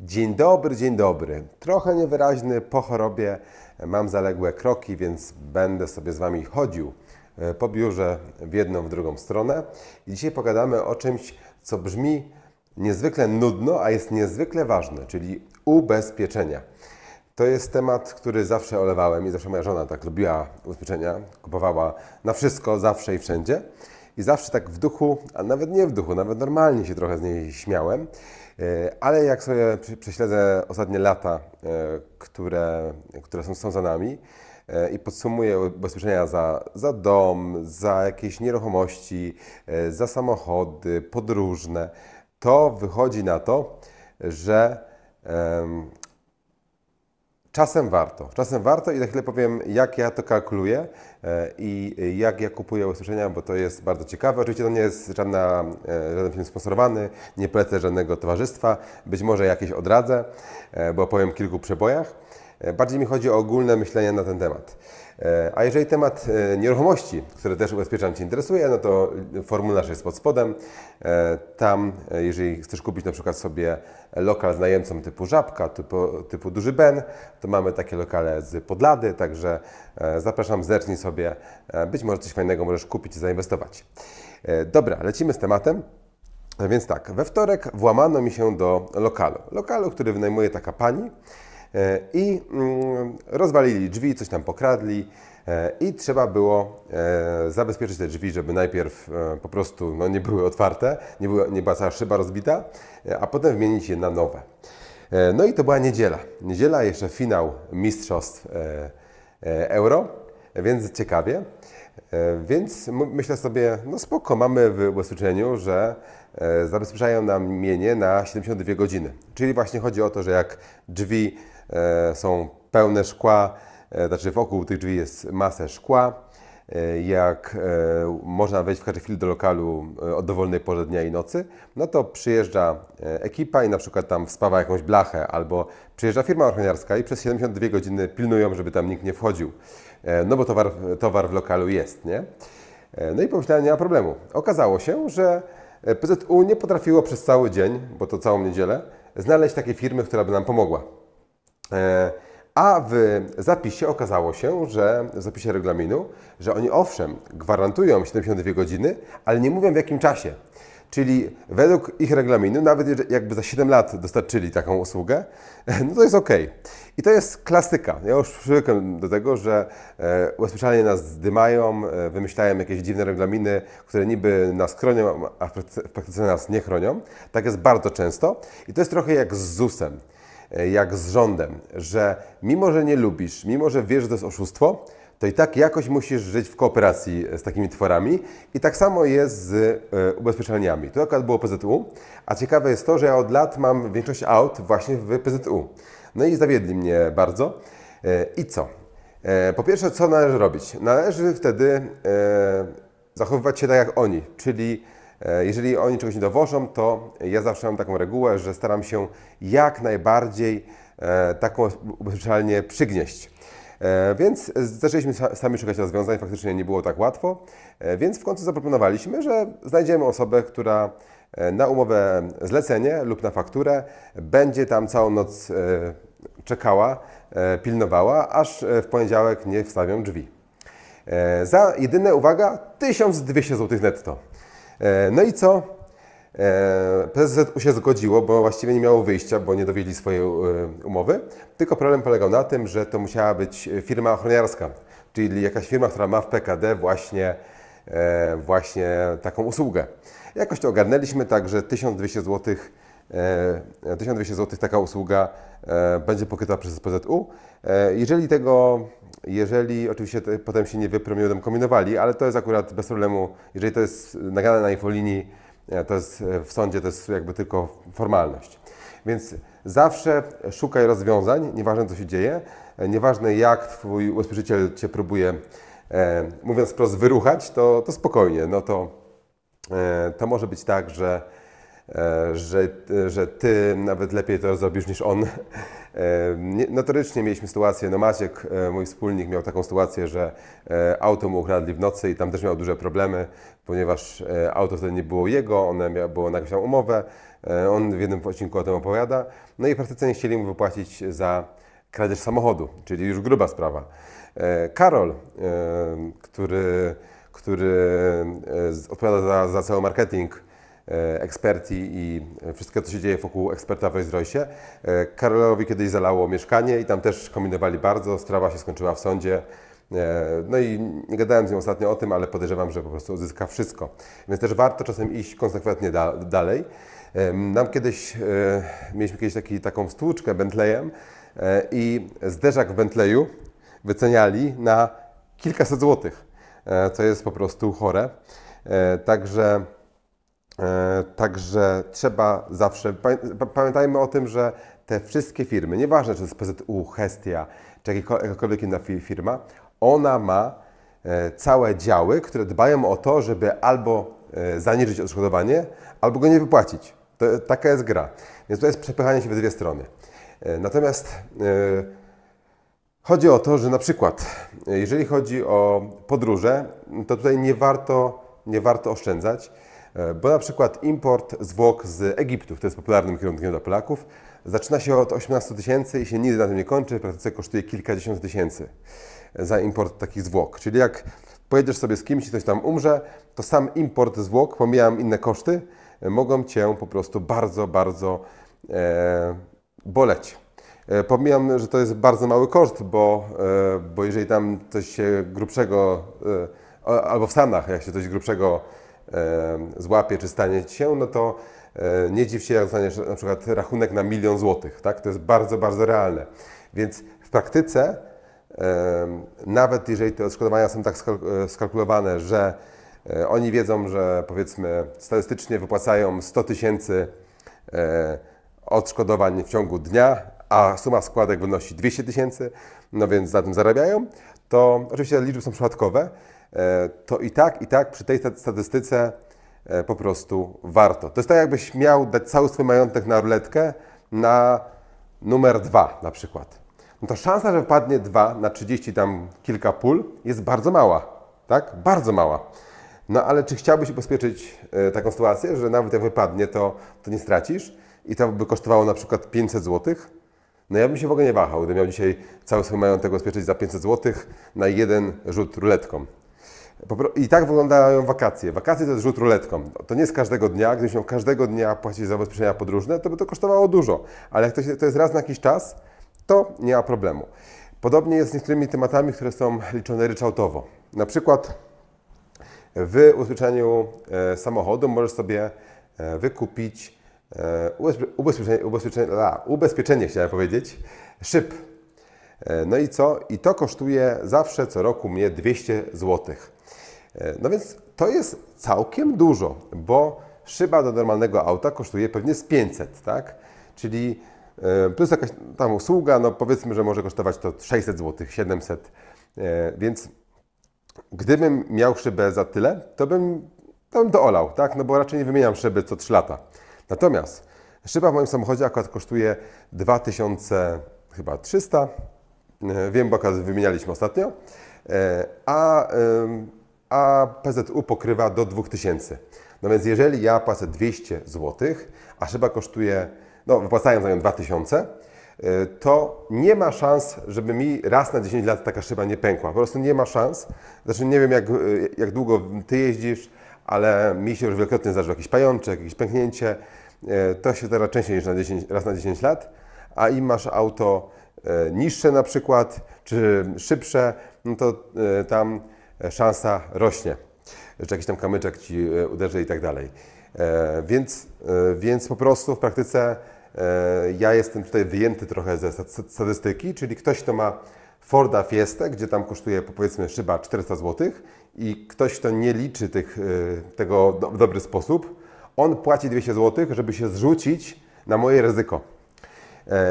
Dzień dobry, dzień dobry. Trochę niewyraźny po chorobie, mam zaległe kroki, więc będę sobie z Wami chodził e, po biurze w jedną, w drugą stronę. I dzisiaj pogadamy o czymś, co brzmi niezwykle nudno, a jest niezwykle ważne, czyli ubezpieczenia. To jest temat, który zawsze olewałem i zawsze moja żona tak lubiła ubezpieczenia, kupowała na wszystko, zawsze i wszędzie i zawsze tak w duchu, a nawet nie w duchu, nawet normalnie się trochę z niej śmiałem. E, ale jak sobie prześledzę ostatnie lata, e, które, które są, są za nami e, i podsumuję ubezpieczenia za, za dom, za jakieś nieruchomości, za samochody, podróżne, to wychodzi na to, że um, czasem warto. Czasem warto i za chwilę powiem, jak ja to kalkuluję, E, i jak ja kupuję usłyszenia, bo to jest bardzo ciekawe. Oczywiście to nie jest żadna, e, żaden film sponsorowany, nie polecę żadnego towarzystwa, być może jakieś odradzę, e, bo powiem o kilku przebojach. E, bardziej mi chodzi o ogólne myślenie na ten temat. E, a jeżeli temat e, nieruchomości, który też ubezpieczam Cię interesuje, no to formularz jest pod spodem. Tam, jeżeli chcesz kupić na przykład sobie lokal z najemcą typu Żabka, typu, typu Duży Ben, to mamy takie lokale z Podlady, także zapraszam, zerknij sobie. Być może coś fajnego możesz kupić i zainwestować. Dobra, lecimy z tematem. Więc tak, we wtorek włamano mi się do lokalu. Lokalu, który wynajmuje taka pani. E, i mm, rozwalili drzwi, coś tam pokradli e, i trzeba było e, zabezpieczyć te drzwi, żeby najpierw po prostu no, nie były otwarte, nie, była, nie była cała szyba rozbita, a potem wymienić je na nowe. No i to była niedziela. Niedziela, jeszcze finał mistrzostw euro, więc ciekawie. Więc myślę sobie, no spoko, mamy w ubezpieczeniu, że zabezpieczają nam mienie na 72 godziny. Czyli właśnie chodzi o to, że jak drzwi E, są pełne szkła, e, znaczy wokół tych drzwi jest masę szkła. E, jak można wejść w każdej chwili do lokalu o dowolnej porze dnia i nocy, no to przyjeżdża ekipa i na przykład tam spawa jakąś blachę, albo przyjeżdża firma ochroniarska i przez 72 godziny pilnują, żeby tam nikt nie wchodził, no bo towar, towar w lokalu jest, nie? No i pomyślałem, nie ma problemu. Okazało się, że PZU nie potrafiło przez cały dzień, bo to całą niedzielę, znaleźć takiej firmy, która by nam pomogła. E, a w zapisie okazało się, że w zapisie regulaminu, że oni owszem gwarantują 72 godziny, ale nie mówią w jakim czasie. Czyli według ich regulaminu, nawet jakby za 7 lat dostarczyli taką usługę, no to jest ok. I to jest klasyka. Ja już przywykłem do tego, że e, nas zdymają, e, wymyślają jakieś dziwne regulaminy, które niby nas chronią, a w praktyce nas nie chronią. Tak jest bardzo często. I to jest trochę jak z ZUS-em. E, jak z rządem, że mimo, że nie lubisz, mimo, że wiesz, że to jest oszustwo, to i tak jakoś musisz żyć w kooperacji e, z takimi tworami i tak samo jest z e, ubezpieczalniami. Tu akurat było PZU, a ciekawe jest to, że ja od lat mam większość aut właśnie w PZU. No i zawiedli mnie bardzo. I co? Po pierwsze, co należy robić? Należy wtedy zachowywać się tak jak oni, czyli E, jeżeli oni czegoś nie dowożą, to ja zawsze mam taką regułę, że staram się jak najbardziej e, taką ubezpieczalnię przygnieść. E, więc zaczęliśmy sami szukać rozwiązań, faktycznie nie było tak łatwo, więc w końcu zaproponowaliśmy, że znajdziemy osobę, która na umowę zlecenie lub na fakturę będzie tam całą noc czekała, pilnowała, aż w poniedziałek nie wstawią drzwi. Za jedyne, uwaga, 1200 zł netto. E, no i co? E, PZU się zgodziło, bo właściwie nie miało wyjścia, bo nie dowiedzieli swojej e, umowy. Tylko problem polegał na tym, że to musiała być firma ochroniarska, czyli jakaś firma, która ma w PKD właśnie, właśnie taką usługę. Jakoś to ogarnęliśmy, także 1200 zł 1200 zł taka usługa będzie pokryta przez PZU. Jeżeli tego jeżeli oczywiście te, potem się nie wypromieniowali, kombinowali, ale to jest akurat bez problemu, jeżeli to jest nagrane na infolinii, e, to jest e, w sądzie, to jest jakby tylko formalność. Więc zawsze szukaj rozwiązań, nieważne co się dzieje, e, nieważne jak Twój ubezpieczyciel Cię próbuje, e, mówiąc wprost, wyruchać, to, to spokojnie, no to, e, to może być tak, że E, że, e, że ty nawet lepiej to zrobisz niż on. E, notorycznie mieliśmy sytuację, no Maciek, mój wspólnik, miał taką sytuację, że auto mu ukradli w nocy i tam też miał duże problemy, ponieważ auto wtedy nie było jego, one miało, było na jakąś tam umowę, on w jednym odcinku o tym opowiada, no i w praktyce nie chcieli mu wypłacić za kradzież samochodu, czyli już gruba sprawa. Karol, który, który odpowiada za, za cały marketing, E, eksperci i wszystko, co się dzieje wokół eksperta w rolls e, Karolowi kiedyś zalało mieszkanie i tam też kombinowali bardzo. Sprawa się skończyła w sądzie. E, no i nie gadałem z nią ostatnio o tym, ale podejrzewam, że po prostu uzyska wszystko. Więc też warto czasem iść konsekwentnie da dalej. Nam kiedyś, mieliśmy kiedyś taki, taką stłuczkę Bentleyem i zderzak w Bentleyu wyceniali na kilkaset złotych, co jest po prostu chore. Także E, także trzeba zawsze, pamiętajmy o tym, że te wszystkie firmy, nieważne czy to jest PZU, Hestia, czy jakakolwiek inna firma, ona ma e, całe działy, które dbają o to, żeby albo e, zaniżyć odszkodowanie, albo go nie wypłacić. To, taka jest gra. Więc to jest przepychanie się w dwie strony. Natomiast chodzi o to, że na przykład, jeżeli chodzi o podróże, to tutaj nie warto, nie warto oszczędzać. E, bo na przykład import zwłok z Egiptu, to jest popularnym kierunkiem dla Polaków, zaczyna się od 18 tysięcy i się nigdy na tym nie kończy, w praktyce kosztuje kilkadziesiąt tysięcy e, za import takich zwłok. Czyli jak pojedziesz sobie z kimś i ktoś tam umrze, to sam import zwłok, pomijam inne koszty, e, mogą Cię po prostu bardzo, bardzo e, boleć. E, pomijam, że to jest bardzo mały koszt, bo, e, bo jeżeli tam coś się grubszego, albo w Stanach, jak się coś grubszego E, złapie czy stanie się, no to e, nie dziw się, jak dostaniesz na przykład rachunek na milion złotych. Tak? To jest bardzo, bardzo realne. Więc w praktyce, e, nawet jeżeli te odszkodowania są tak skalkulowane, że oni wiedzą, że powiedzmy statystycznie wypłacają 100 tysięcy odszkodowań w ciągu dnia, a suma składek wynosi 200 tysięcy, no więc na tym zarabiają, to oczywiście liczby są przypadkowe, E, to i tak, i tak przy tej statystyce e, po prostu warto. To jest tak, jakbyś miał dać cały swój majątek na ruletkę na numer dwa, na przykład. No to szansa, że wpadnie dwa na 30 tam kilka pól jest bardzo mała, tak? Bardzo mała. No ale czy chciałbyś ubezpieczyć e, taką sytuację, że nawet jak wypadnie, to, to nie stracisz i to by kosztowało na przykład 500 zł? No ja bym się w ogóle nie wahał, gdybym miał dzisiaj cały swój majątek ubezpieczyć za 500 zł na jeden rzut ruletką. I tak wyglądają wakacje. Wakacje to jest rzut ruletką. To nie jest każdego dnia. miał każdego dnia płacić za ubezpieczenia podróżne, to by to kosztowało dużo. Ale jak to, się, to jest raz na jakiś czas, to nie ma problemu. Podobnie jest z niektórymi tematami, które są liczone ryczałtowo. Na przykład w ubezpieczeniu e, samochodu możesz sobie e, wykupić e, ubezpieczenie, ubezpieczenie, a, ubezpieczenie chciałem powiedzieć, szyb. No i co? I to kosztuje zawsze co roku mnie 200 złotych. E, no więc to jest całkiem dużo, bo szyba do normalnego auta kosztuje pewnie z 500, tak? Czyli e, plus jakaś tam usługa, no powiedzmy, że może kosztować to 600 zł, 700. Więc gdybym miał szybę za tyle, to bym, to bym to olał, tak? No bo raczej nie wymieniam szyby co 3 lata. Natomiast szyba w moim samochodzie akurat kosztuje 2000 chyba 300. E, wiem, bo akurat wymienialiśmy ostatnio. A a PZU pokrywa do 2000. No więc jeżeli ja płacę 200 zł, a szyba kosztuje, no wypłacają za nią 2000, y, to nie ma szans, żeby mi raz na 10 lat taka szyba nie pękła. Po prostu nie ma szans. Znaczy nie wiem, jak, y, jak długo Ty jeździsz, ale mi się już wielokrotnie zdarzył jakiś pajączek, jakieś pęknięcie. Y, to się zdarza częściej niż na 10, raz na 10 lat. A im masz auto niższe na przykład, czy szybsze, no to tam E, szansa rośnie, że jakiś tam kamyczek ci e, uderzy i tak dalej. E, więc, więc po prostu w praktyce ja jestem tutaj wyjęty trochę ze statystyki, czyli ktoś, kto ma Forda Fiestę, gdzie tam kosztuje powiedzmy szyba 400 zł i ktoś, kto nie liczy tych, tego w dobry sposób, on płaci 200 zł, żeby się zrzucić na moje ryzyko.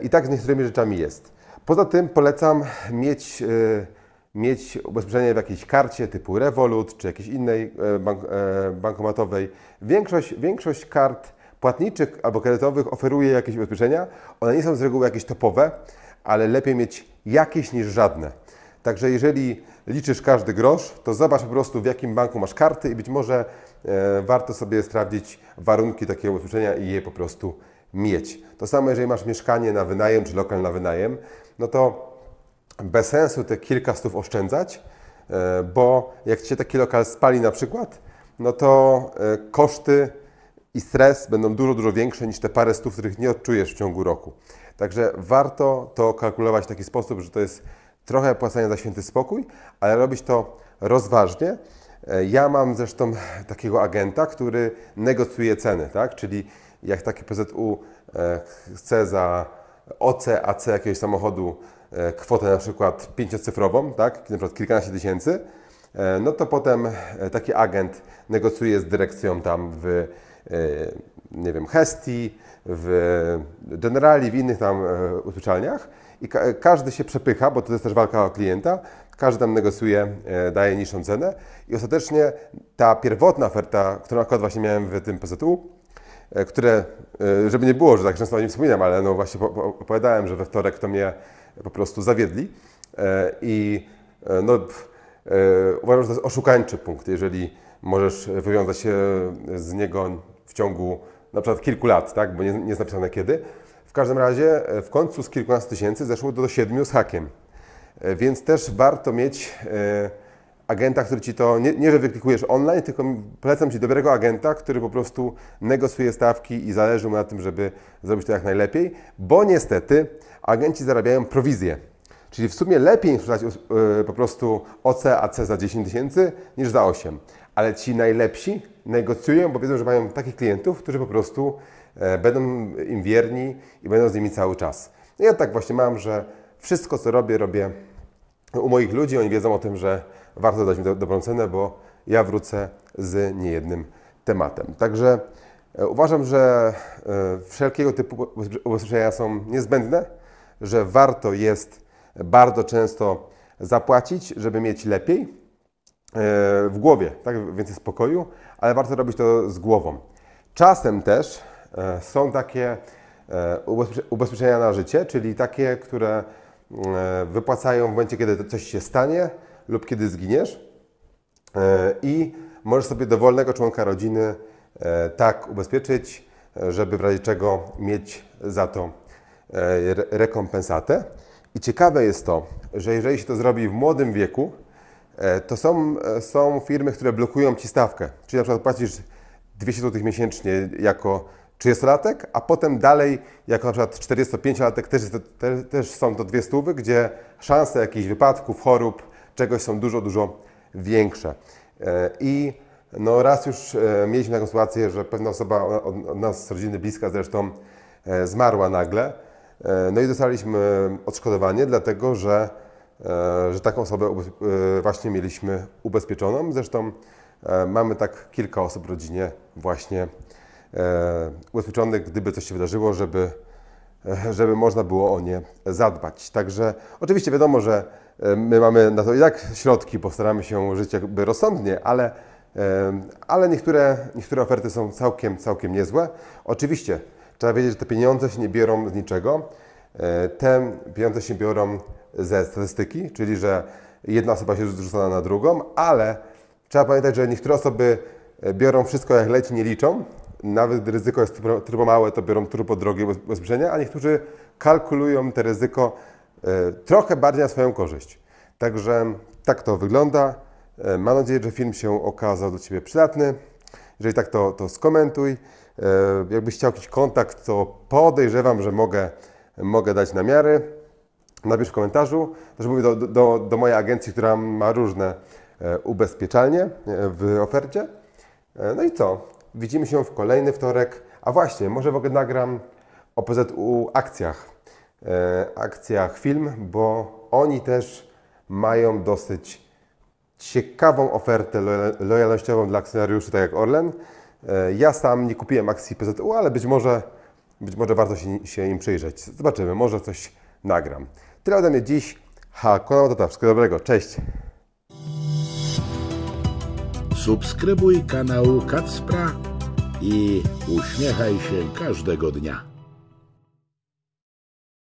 I tak z niektórymi rzeczami jest. Poza tym polecam mieć mieć ubezpieczenie w jakiejś karcie typu Revolut czy jakiejś innej e, bank, e, bankomatowej. Większość, większość kart płatniczych albo kredytowych oferuje jakieś ubezpieczenia. One nie są z reguły jakieś topowe, ale lepiej mieć jakieś niż żadne. Także jeżeli liczysz każdy grosz, to zobacz po prostu w jakim banku masz karty i być może e, warto sobie sprawdzić warunki takiego ubezpieczenia i je po prostu mieć. To samo jeżeli masz mieszkanie na wynajem czy lokal na wynajem, no to bez sensu te kilka stów oszczędzać, e, bo jak Cię taki lokal spali na przykład, no to e, koszty i stres będą dużo, dużo większe niż te parę stów, których nie odczujesz w ciągu roku. Także warto to kalkulować w taki sposób, że to jest trochę płacenie za święty spokój, ale robić to rozważnie. E, ja mam zresztą takiego agenta, który negocjuje ceny, tak? Czyli jak taki PZU chce za OC, AC jakiegoś samochodu E, kwotę na przykład pięciocyfrową, tak, na przykład kilkanaście tysięcy, e, no to potem e, taki agent negocjuje z dyrekcją tam w nie wiem, Hesti, w Generali, w innych tam usłyszalniach i ka każdy się przepycha, bo to jest też walka o klienta, każdy tam negocjuje, daje niższą cenę i ostatecznie ta pierwotna oferta, którą akurat właśnie miałem w tym PZU, które, żeby nie było, że tak często o nim wspominam, ale no właśnie opowiadałem, że we wtorek to mnie po prostu zawiedli. E, I e, no, e, uważam, że to jest oszukańczy punkt, jeżeli możesz wywiązać się z niego w ciągu na przykład kilku lat, tak? bo nie, nie jest napisane kiedy. W każdym razie w końcu z kilkunastu tysięcy zeszło do siedmiu z hakiem. Więc też warto mieć agenta, który ci to, nie, nie że wyklikujesz online, tylko polecam ci dobrego agenta, który po prostu negocjuje stawki i zależy mu na tym, żeby zrobić to jak najlepiej, bo niestety agenci zarabiają prowizję. Czyli w sumie lepiej sprzedać e, po prostu OC, AC za 10 tysięcy niż za 8. Ale ci najlepsi negocjują, bo wiedzą, że mają takich klientów, którzy po prostu e, będą im wierni i będą z nimi cały czas. No ja tak właśnie mam, że wszystko co robię, robię u moich ludzi. Oni wiedzą o tym, że warto dać mi do, dobrą cenę, bo ja wrócę z niejednym tematem. Także e, uważam, że e, wszelkiego typu ubezpieczenia są niezbędne, że warto jest bardzo często zapłacić, żeby mieć lepiej e, w głowie, tak więcej spokoju, ale warto robić to z głową. Czasem też są takie ubezpieczenia na życie, czyli takie, które wypłacają w momencie, kiedy coś się stanie, lub kiedy zginiesz e, i możesz sobie dowolnego członka rodziny e, tak ubezpieczyć, żeby w razie czego mieć za to e, rekompensatę. I ciekawe jest to, że jeżeli się to zrobi w młodym wieku, to są, są firmy, które blokują Ci stawkę. Czyli na przykład płacisz 200 zł miesięcznie jako 30-latek, a potem dalej jako na przykład 45-latek też, też, też są to dwie stówy, gdzie szanse jakichś wypadków, chorób, czegoś są dużo, dużo większe. E, I no raz już e, mieliśmy taką sytuację, że pewna osoba od nas, z rodziny bliska zresztą, e, zmarła nagle. No i dostaliśmy odszkodowanie, dlatego że, że taką osobę właśnie mieliśmy ubezpieczoną. Zresztą mamy tak kilka osób w rodzinie właśnie ubezpieczonych, gdyby coś się wydarzyło, żeby, żeby można było o nie zadbać. Także oczywiście wiadomo, że E, my mamy na to i tak środki, postaramy się żyć jakby rozsądnie, ale, e, ale niektóre, niektóre oferty są całkiem, całkiem niezłe. Oczywiście trzeba wiedzieć, że te pieniądze się nie biorą z niczego. E, te pieniądze się biorą ze statystyki, czyli że jedna osoba się rzucona na drugą, ale trzeba pamiętać, że niektóre osoby biorą wszystko jak leci, nie liczą. Nawet gdy ryzyko jest turbo małe, to biorą turbo drogie ubezpieczenia, a niektórzy kalkulują te ryzyko E, trochę bardziej na swoją korzyść. Także tak to wygląda. E, mam nadzieję, że film się okazał dla Ciebie przydatny. Jeżeli tak, to, to skomentuj. E, jakbyś chciał jakiś kontakt, to podejrzewam, że mogę, mogę dać namiary. Napisz w komentarzu. Też mówię do, do, do mojej agencji, która ma różne ubezpieczalnie w ofercie. No i co? Widzimy się w kolejny wtorek. A właśnie, może w ogóle nagram u akcjach. E, akcjach film, bo oni też mają dosyć ciekawą ofertę lojalnościową dla akcjonariuszy, tak jak Orlen. E, ja sam nie kupiłem akcji PZU, ale być może, być może warto się, się im przyjrzeć. Zobaczymy, może coś nagram. Tyle ode mnie dziś. Ha, Konrad Tata, wszystkiego dobrego, cześć! Subskrybuj kanał Kacpra i uśmiechaj się każdego dnia.